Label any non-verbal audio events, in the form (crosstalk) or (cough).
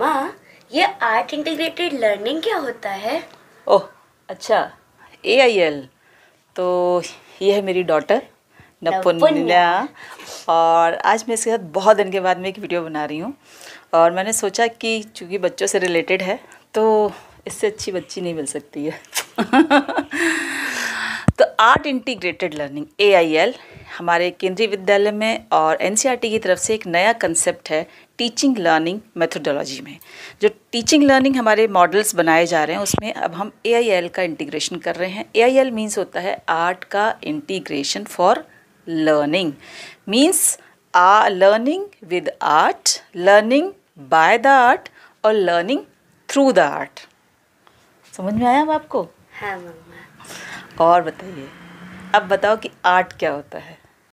माँ ये art integrated learning क्या होता है ओह अच्छा ए आई एल तो ये है मेरी डॉटर नपुन्या और आज मैं इसके साथ बहुत दिन के बाद में एक वीडियो बना रही हूँ और मैंने सोचा कि चूँकि बच्चों से रिलेटेड है तो इससे अच्छी बच्ची नहीं मिल सकती है (laughs) तो art integrated learning A I L हमारे केंद्रीय विद्यालय में और एन e की तरफ से एक नया कंसेप्ट है टीचिंग लर्निंग मेथोडोलॉजी में जो टीचिंग लर्निंग हमारे मॉडल्स बनाए जा रहे हैं उसमें अब हम ए का इंटीग्रेशन कर रहे हैं ए मीन्स होता है आर्ट का इंटीग्रेशन फॉर लर्निंग मीन्स आ learning with art learning by the art और लर्निंग थ्रू द आर्ट समझ में आया हम आपको हाँ और बताइए अब बताओ कि आर्ट क्या होता है